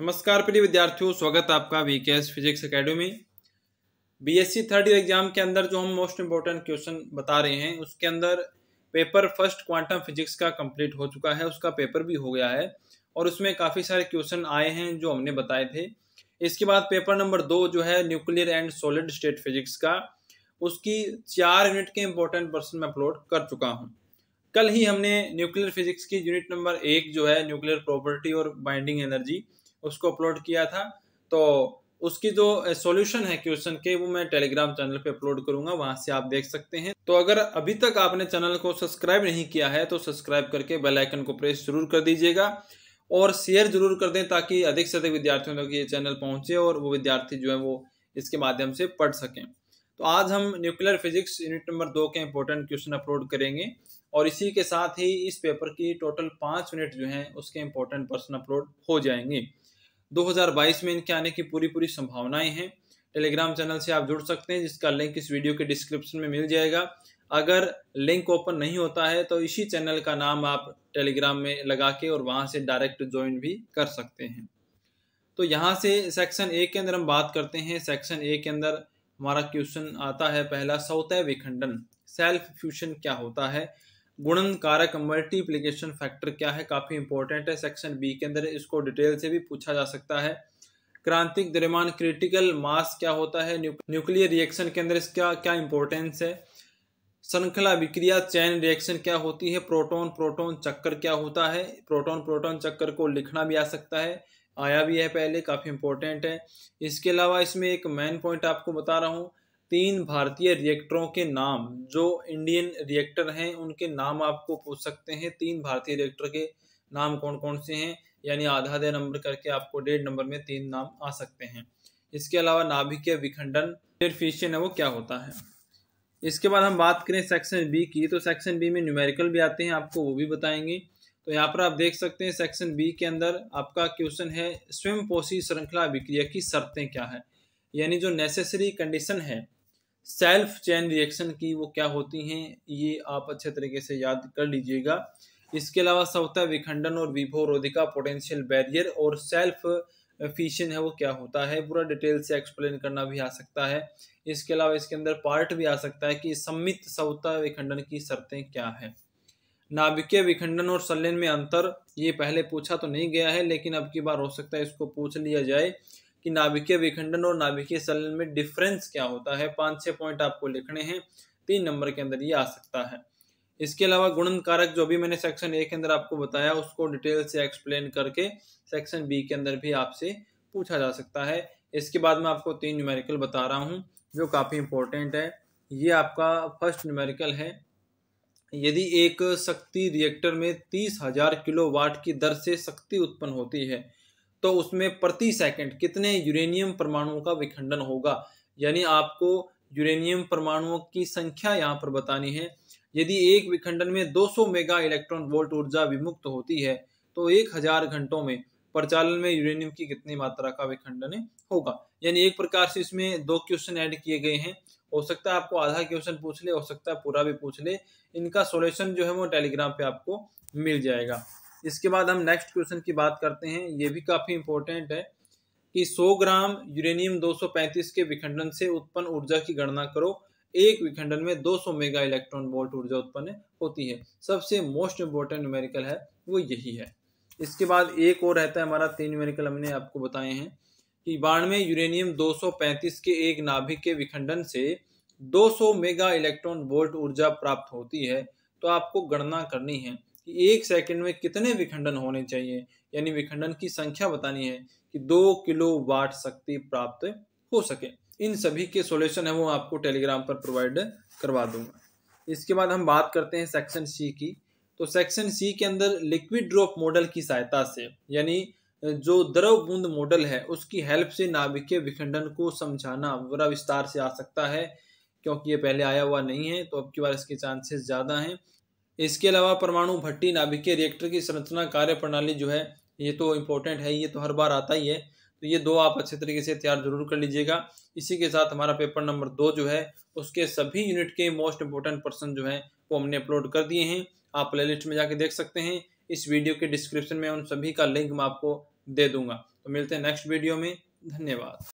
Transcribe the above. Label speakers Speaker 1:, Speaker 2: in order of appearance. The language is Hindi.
Speaker 1: नमस्कार प्रिय विद्यार्थियों स्वागत है आपका V K S physics academy B S C third year exam के अंदर जो हम मोस्ट इम्पोर्टेंट क्वेश्चन बता रहे हैं उसके अंदर पेपर फर्स्ट क्वांटम फिजिक्स का कंप्लीट हो चुका है उसका पेपर भी हो गया है और उसमें काफ़ी सारे क्वेश्चन आए हैं जो हमने बताए थे इसके बाद पेपर नंबर दो जो है nuclear and solid state physics का उसकी चार यूनिट के इंपॉर्टेंट पर्सन में अपलोड कर चुका हूँ कल ही हमने न्यूक्लियर फिजिक्स की यूनिट नंबर एक जो है न्यूक्लियर प्रॉपर्टी और बाइंडिंग एनर्जी उसको अपलोड किया था तो उसकी जो सॉल्यूशन है क्वेश्चन के वो मैं टेलीग्राम चैनल पे अपलोड करूंगा वहां से आप देख सकते हैं तो अगर अभी तक आपने चैनल को सब्सक्राइब नहीं किया है तो सब्सक्राइब करके बेल आइकन को प्रेस जरूर कर दीजिएगा और शेयर जरूर कर दें ताकि अधिक से अधिक विद्यार्थियों तक ये चैनल पहुंचे और वो विद्यार्थी जो है वो इसके माध्यम से पढ़ सकें तो आज हम न्यूक्लियर फिजिक्स यूनिट नंबर दो के इम्पोर्टेंट क्वेश्चन अपलोड करेंगे और इसी के साथ ही इस पेपर की टोटल पाँच यूनिट जो हैं उसके इम्पोर्टेंट पर्सन अपलोड हो जाएंगे 2022 में इनके आने की पूरी पूरी संभावनाएं हैं टेलीग्राम चैनल से आप जुड़ सकते हैं जिसका लिंक इस वीडियो के डिस्क्रिप्शन में मिल जाएगा अगर लिंक ओपन नहीं होता है तो इसी चैनल का नाम आप टेलीग्राम में लगा के और वहाँ से डायरेक्ट ज्वाइन भी कर सकते हैं तो यहाँ से सेक्शन ए के अंदर हम बात करते हैं सेक्शन ए के अंदर हमारा क्वेश्चन आता है पहला सौतः विखंडन सेल्फ फ्यूशन क्या होता है गुणन कारक मल्टीप्लीकेशन फैक्टर क्या है काफ़ी इंपॉर्टेंट है सेक्शन बी के अंदर इसको डिटेल से भी पूछा जा सकता है क्रांतिक द्रव्यमान क्रिटिकल मास क्या होता है न्यूक्लियर रिएक्शन के अंदर इसका क्या इंपॉर्टेंस है श्रृंखला विक्रिया चैन रिएक्शन क्या होती है प्रोटोन प्रोटोन चक्कर क्या होता है प्रोटोन प्रोटोन चक्कर को लिखना भी आ सकता है आया भी है पहले काफ़ी इंपॉर्टेंट है इसके अलावा इसमें एक मेन पॉइंट आपको बता रहा हूँ तीन भारतीय रिएक्टरों के नाम जो इंडियन रिएक्टर हैं उनके नाम आपको पूछ सकते हैं तीन भारतीय रिएक्टर के नाम कौन कौन से हैं यानी आधा आधे नंबर करके आपको डेढ़ नंबर में तीन नाम आ सकते हैं इसके अलावा नाभिकीय विखंडन फिशन है वो क्या होता है इसके बाद हम बात करें सेक्शन बी की तो सेक्शन बी में न्यूमेरिकल भी आते हैं आपको वो भी बताएंगे तो यहाँ पर आप देख सकते हैं सेक्शन बी के अंदर आपका क्वेश्चन है स्वयं पोषी श्रृंखला विक्रिया की शर्तें क्या है यानी जो नेसेसरी कंडीशन है सेल्फ चैन रिएक्शन की वो क्या होती हैं ये आप अच्छे तरीके से याद कर लीजिएगा इसके अलावा सवता विखंडन और विभो रोधिका पोटेंशियल बैरियर और सेल्फ फीशन है वो क्या होता है पूरा डिटेल से एक्सप्लेन करना भी आ सकता है इसके अलावा इसके अंदर पार्ट भी आ सकता है कि सम्मित सवता विखंडन की शर्तें क्या है नाभिकीय विखंडन और संलयन में अंतर ये पहले पूछा तो नहीं गया है लेकिन अब की बार हो सकता है इसको पूछ लिया जाए कि नाभिकीय विखंडन और नाभिकीय सलन में डिफरेंस क्या होता है पांच छह पॉइंट आपको लिखने हैं तीन नंबर के अंदर ये आ सकता है इसके अलावा गुणन कारक जो भी मैंने सेक्शन ए के अंदर आपको बताया उसको डिटेल से एक्सप्लेन करके सेक्शन बी के अंदर भी आपसे पूछा जा सकता है इसके बाद मैं आपको तीन न्यूमेरिकल बता रहा हूँ जो काफ़ी इंपॉर्टेंट है ये आपका फर्स्ट न्यूमेरिकल है यदि एक शक्ति रिएक्टर में तीस हजार किलो वाट की दर से शक्ति उत्पन्न होती है तो उसमें प्रति सेकंड कितने यूरेनियम परमाणुओं का विखंडन होगा यानी आपको यूरेनियम परमाणुओं की संख्या यहाँ पर बतानी है यदि एक विखंडन में 200 मेगा इलेक्ट्रॉन वोल्ट ऊर्जा विमुक्त होती है तो एक हजार घंटों में प्रचालन में यूरेनियम की कितनी मात्रा का विखंडन होगा यानी एक प्रकार से इसमें दो क्वेश्चन ऐड किए गए हैं हो सकता है आपको आधा क्वेश्चन पूछ ले हो सकता है पूरा भी पूछ ले इनका सोल्यूशन जो है वो टेलीग्राम पे आपको मिल जाएगा इसके बाद हम नेक्स्ट क्वेश्चन की बात करते हैं ये भी काफ़ी इंपॉर्टेंट है कि 100 ग्राम यूरेनियम 235 के विखंडन से उत्पन्न ऊर्जा की गणना करो एक विखंडन में 200 मेगा इलेक्ट्रॉन वोल्ट ऊर्जा उत्पन्न होती है सबसे मोस्ट इंपॉर्टेंट न्यूमेरिकल है वो यही है इसके बाद एक और रहता है हमारा तीन न्यूमेरिकल हमने आपको बताए हैं कि बानवे यूरेनियम 235 के एक नाभिक के विखंडन से 200 मेगा इलेक्ट्रॉन वोल्ट ऊर्जा प्राप्त होती है तो आपको गणना करनी है कि एक सेकंड में कितने विखंडन होने चाहिए यानी विखंडन की संख्या बतानी है कि दो किलो वाट शक्ति प्राप्त हो सके इन सभी के सॉल्यूशन है वो आपको टेलीग्राम पर प्रोवाइड करवा दूंगा इसके बाद हम बात करते हैं सेक्शन सी की तो सेक्शन सी के अंदर लिक्विड ड्रॉप मॉडल की सहायता से यानी जो द्रव बूंद मॉडल है उसकी हेल्प से नाभिकीय विखंडन को समझाना बड़ा विस्तार से आ सकता है क्योंकि ये पहले आया हुआ नहीं है तो अब की बार इसके चांसेस ज़्यादा हैं इसके अलावा परमाणु भट्टी नाभिकीय रिएक्टर की संरचना कार्य प्रणाली जो है ये तो इम्पोर्टेंट है ये तो हर बार आता ही है तो ये दो आप अच्छे तरीके से तैयार जरूर कर लीजिएगा इसी के साथ हमारा पेपर नंबर दो जो है उसके सभी यूनिट के मोस्ट इम्पोर्टेंट पर्सन जो हैं वो हमने अपलोड कर दिए हैं आप प्ले लिस्ट में जाके देख सकते हैं इस वीडियो के डिस्क्रिप्शन में उन सभी का लिंक मैं आपको दे दूंगा तो मिलते हैं नेक्स्ट वीडियो में धन्यवाद